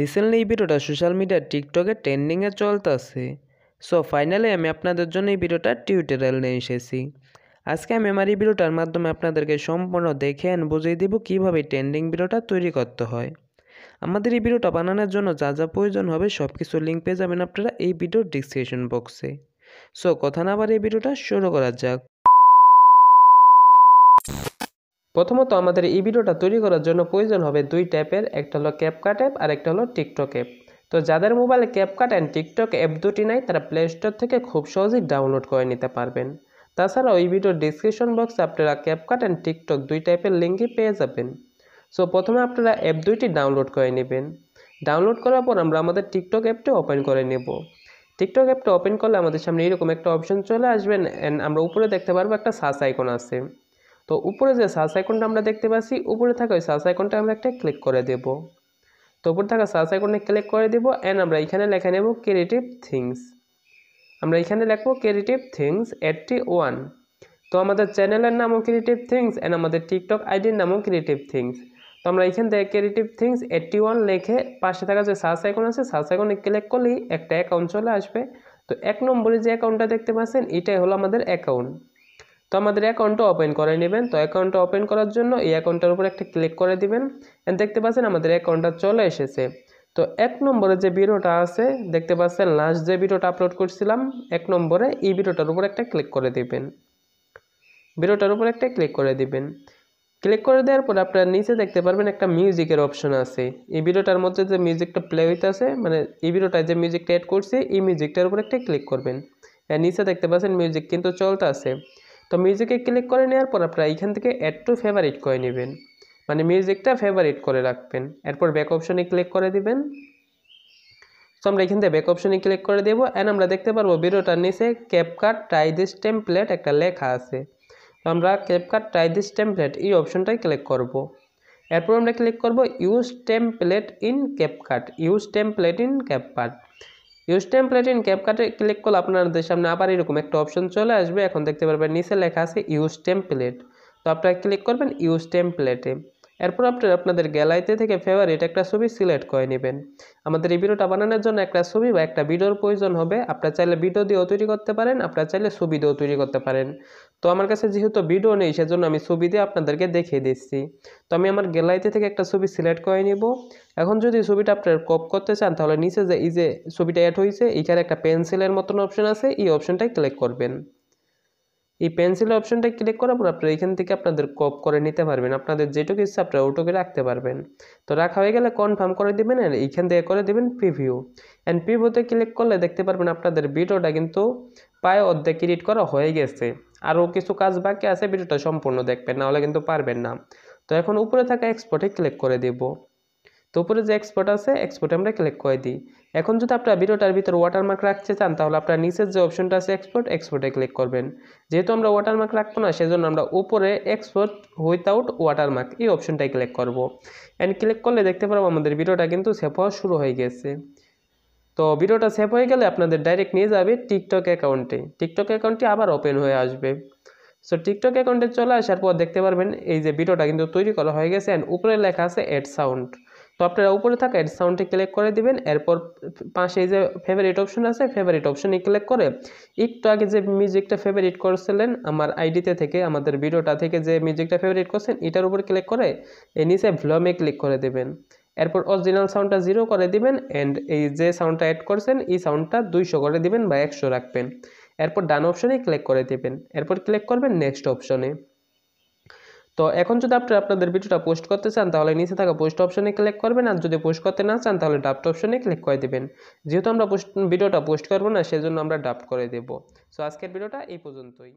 Recently এই ভিডিওটা social media টিকটকে ট্রেন্ডিংয়ে চলতেছে সো ফাইনালি আমি আপনাদের জন্য এই ভিডিওটা টিউটোরিয়াল নিয়ে এসেছি আজকে আমি আমার এই ভিডিওটার মাধ্যমে আপনাদেরকে সম্পূর্ণ দেখে বুঝিয়ে দেব কীভাবে ট্রেন্ডিং ভিডিওটা তৈরি করতে হয় আমাদের এই ভিডিওটা বানানোর জন্য যা যা প্রয়োজন হবে সব কিছু লিঙ্ক পেয়ে যাবেন আপনারা এই ভিডিওর ডিসক্রিপশন বক্সে সো কথা না আবার এই ভিডিওটা শুরু করা যাক প্রথমত আমাদের এই ভিডিওটা তৈরি করার জন্য প্রয়োজন হবে দুই ট্যাপের একটা হলো ক্যাপকাট অ্যাপ আর একটা হলো টিকটক অ্যাপ তো যাদের মোবাইলে ক্যাপকাট অ্যান্ড টিকটক অ্যাপ দুটি নাই তারা প্লে স্টোর থেকে খুব সহজেই ডাউনলোড করে নিতে পারবেন তাছাড়া ওই ভিডিওর ডিসক্রিপশন বক্সে আপনারা ক্যাপকাট অ্যান্ড টিকটক দুই টাইপের লিঙ্কই পেয়ে যাবেন সো প্রথমে আপনারা অ্যাপ দুইটি ডাউনলোড করে নেবেন ডাউনলোড করার পর আমরা আমাদের টিকটক অ্যাপটি ওপেন করে নেব টিকটক অ্যাপটা ওপেন করলে আমাদের সামনে এরকম একটা অপশন চলে আসবেন অ্যান্ড আমরা উপরে দেখতে পারবো একটা সার্চ আইকন আছে তো উপরে যে সার্চ আইকনটা আমরা দেখতে পাচ্ছি উপরে থাকা ওই সার্চ আইকনটা আমরা একটা ক্লিক করে দেব তো উপরে থাকা সার্চ আইকনে ক্লিক করে দেব অ্যান্ড আমরা এখানে লেখা নেব ক্রিয়েটিভ থিংস আমরা এখানে লেখবো ক্রিয়েটিভ থিংস এইটটি ওয়ান তো আমাদের চ্যানেলের নামও ক্রিয়েটিভ থিংস অ্যান্ড আমাদের টিকটক আইডির নামও ক্রিয়েটিভ থিংস তো আমরা এখান থেকে ক্রিয়েটিভ থিংস এইটটি ওয়ান লিখে পাশে থাকা যে সার্চ আইকন আছে সার্চ আইকনে ক্লিক করলেই একটা অ্যাকাউন্ট চলে আসবে তো এক নম্বরে যে অ্যাকাউন্টটা দেখতে পাচ্ছেন এটাই হলো আমাদের অ্যাকাউন্ট তো আমাদের অ্যাকাউন্টটা ওপেন করে নেবেন তো অ্যাকাউন্টটা ওপেন করার জন্য এই অ্যাকাউন্টটার উপর একটা ক্লিক করে দিবেন অ্যান্ড দেখতে পাচ্ছেন আমাদের অ্যাকাউন্টটা চলে এসেছে তো এক নম্বরে যে ভিডিওটা আছে দেখতে পাচ্ছেন লাস্ট যে ভিডিওটা আপলোড করছিলাম এক নম্বরে এই ভিডিওটার উপর একটা ক্লিক করে দিবেন ভিডিওটার উপর একটা ক্লিক করে দিবেন ক্লিক করে দেওয়ার পর আপনার নিচে দেখতে পারবেন একটা মিউজিকের অপশন আছে এই ভিডিওটার মধ্যে যে মিউজিকটা প্লে হইতেছে মানে এই ভিডিওটায় যে মিউজিকটা অ্যাড করছে এই মিউজিকটার উপর একটা ক্লিক করবেন নিচে দেখতে পাচ্ছেন মিউজিক কিন্তু চলতে আছে তো মিউজিকে ক্লিক করে নেওয়ার পর আপনারা এইখান থেকে অ্যাড টু ফেভারিট করে নেবেন মানে মিউজিকটা ফেভারিট করে রাখবেন এরপর ব্যাক অপশনে ক্লিক করে দিবেন তো আমরা এখান থেকে ব্যাক অপশনে ক্লিক করে দেবো অ্যান্ড আমরা দেখতে পারবো বিরোটার নিচে ক্যাপকাট ট্রাই দিস টেম্পলেট একটা লেখা আছে তো আমরা ক্যাপকাট ট্রাই দিস টেম্পলেট এই অপশনটাই ক্লিক করব। এরপর আমরা ক্লিক করব use template in CapCut use template in CapCut use template in ক্যাপকাটে ক্লিক করলে আপনাদের সামনে আবার এরকম একটা অপশন চলে আসবে এখন দেখতে পারবেন নিচে লেখা আছে ইউজ টেমপ্লেট তো আপনারা ক্লিক করবেন ইউজ টেমপ্লেটে এরপর আপনার আপনাদের গ্যালারিতে থেকে ফেভারিট একটা ছবি সিলেক্ট করে নেবেন আমাদের এই ভিডিওটা বানানোর জন্য একটা ছবি বা একটা ভিডিওর প্রয়োজন হবে আপনারা চাইলে ভিডিও দিয়েও তৈরি করতে পারেন আপনারা চাইলে ছবি দিয়েও তৈরি করতে পারেন তো আমার কাছে যেহেতু ভিডিও নেই সেজন্য আমি ছবি দিয়ে আপনাদেরকে দেখিয়ে দিচ্ছি তো আমি আমার গ্যালারিতে থেকে একটা ছবি সিলেক্ট করে নিব এখন যদি ছবিটা আপনার কপ করতে চান তাহলে নিচে যে এই যে ছবিটা অ্যাড হয়েছে এখানে একটা পেন্সিলের মতন অপশন আছে এই অপশনটাই ক্লিক করবেন এই পেন্সিল অপশনটা ক্লিক করার পর আপনারা এখান থেকে আপনাদের কপ করে নিতে পারবেন আপনাদের যেটুকু ইচ্ছা আপনারা ওটুকু রাখতে পারবেন তো রাখা হয়ে গেলে কনফার্ম করে দেবেন আর এইখান থেকে করে দেবেন প্রিভিউ অ্যান্ড প্রিভিউতে ক্লিক করলে দেখতে পারবেন আপনাদের ভিডিওটা কিন্তু প্রায় অর্ধেক ক্রিয়েট করা হয়ে গেছে আরও কিছু কাজ বাকি আছে ভিডিওটা সম্পূর্ণ দেখবেন নাহলে কিন্তু পারবেন না তো এখন উপরে থাকা এক্সপোর্টে ক্লিক করে দেবো তো উপরে যে এক্সপোর্ট আছে এক্সপোর্টে আমরা ক্লিক করে দিই এখন যদি আপনার ভিডিওটার ভিতর ওয়াটারমার্ক রাখতে চান তাহলে আপনার নিচের যে অপশনটা আছে এক্সপোর্ট এক্সপোর্টে ক্লিক করবেন যেহেতু আমরা ওয়াটারমার্ক রাখবো না সেজন্য আমরা উপরে এক্সপোর্ট উইথাউট ওয়াটারমার্ক এই অপশনটাই ক্লিক করব অ্যান্ড ক্লিক করলে দেখতে পারবো আমাদের ভিডিওটা কিন্তু সেভ হওয়া শুরু হয়ে গেছে তো ভিডিওটা সেভ হয়ে গেলে আপনাদের ডাইরেক্ট নিয়ে যাবে টিকটক অ্যাকাউন্টে টিকটক অ্যাকাউন্টটি আবার ওপেন হয়ে আসবে সো টিকটক অ্যাকাউন্টে চলে আসার পর দেখতে পারবেন এই যে ভিডিওটা কিন্তু তৈরি করা হয়ে গেছে অ্যান্ড উপরে লেখা আছে অ্যাড সাউন্ড তো আপনারা উপরে থাকা অ্যাড সাউন্ডটি ক্লিক করে দিবেন এরপর পাশে যে ফেভারিট অপশন আছে ফেভারিট অপশনে ক্লিক করে একটু আগে যে মিউজিকটা ফেভারিট করছিলেন আমার আইডিতে থেকে আমাদের ভিডিওটা থেকে যে মিউজিকটা ফেভারিট করছেন এটার উপর ক্লিক করে এই নিচে ভ্লমে ক্লিক করে দেবেন এরপর অরিজিনাল সাউন্ডটা জিরো করে দিবেন অ্যান্ড এই যে সাউন্ডটা অ্যাড করছেন এই সাউন্ডটা দুইশো করে দিবেন বা একশো রাখবেন এরপর ডান অপশনে ক্লিক করে দেবেন এরপর ক্লিক করবেন নেক্সট অপশনে তো এখন যদি আপনি আপনাদের ভিডিওটা পোস্ট করতে চান তাহলে নিচে থাকা পোস্ট অপশনে ক্লিক করবেন আর যদি পোস্ট করতে না চান তাহলে ডাফট অপশনে ক্লিক করে দেবেন যেহেতু আমরা পোস্ট ভিডিওটা পোস্ট করবো না সেজন্য আমরা ডাফট করে দেব সো আজকের ভিডিওটা এই পর্যন্তই